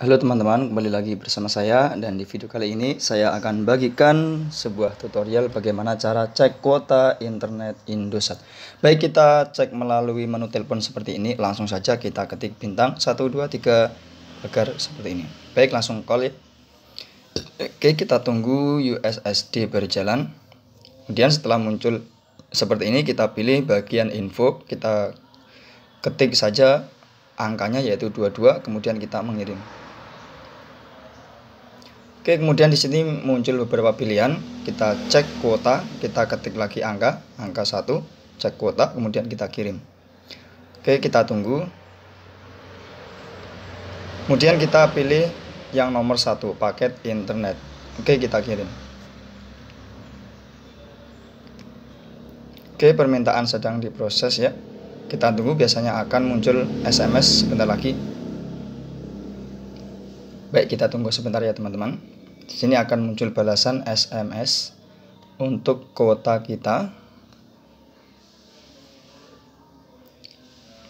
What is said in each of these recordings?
Halo teman-teman, kembali lagi bersama saya dan di video kali ini saya akan bagikan sebuah tutorial bagaimana cara cek kuota internet Indosat. Baik kita cek melalui menu telepon seperti ini, langsung saja kita ketik bintang 123 agar seperti ini. Baik langsung call ya. Oke kita tunggu USSD berjalan. Kemudian setelah muncul seperti ini kita pilih bagian info, kita ketik saja angkanya yaitu 22 kemudian kita mengirim Oke, kemudian di sini muncul beberapa pilihan. Kita cek kuota, kita ketik lagi angka, angka 1, cek kuota, kemudian kita kirim. Oke, kita tunggu. Kemudian kita pilih yang nomor 1, paket internet. Oke, kita kirim. Oke, permintaan sedang diproses ya. Kita tunggu biasanya akan muncul SMS sebentar lagi Baik, kita tunggu sebentar ya teman-teman. Di sini akan muncul balasan SMS untuk kuota kita.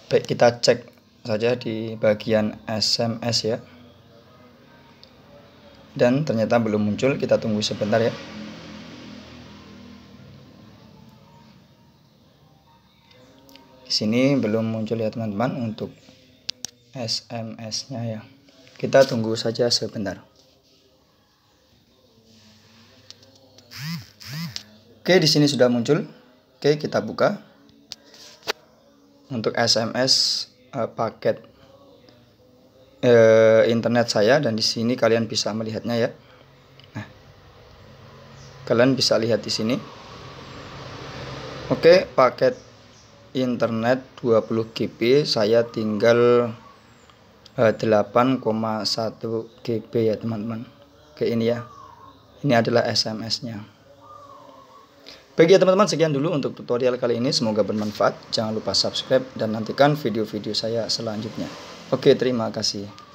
Baik, kita cek saja di bagian SMS ya. Dan ternyata belum muncul, kita tunggu sebentar ya. Di sini belum muncul ya teman-teman untuk SMS-nya ya. Kita tunggu saja sebentar. Oke, di sini sudah muncul. Oke, kita buka. Untuk SMS uh, eh, paket uh, internet saya dan di sini kalian bisa melihatnya ya. Nah. Kalian bisa lihat di sini. Oke, paket internet 20 GB saya tinggal 8,1 eh, GB ya teman-teman Oke ini ya ini adalah SMS-nya Baik ya teman-teman sekian dulu untuk tutorial kali ini semoga bermanfaat jangan lupa subscribe dan nantikan video-video saya selanjutnya Oke terima kasih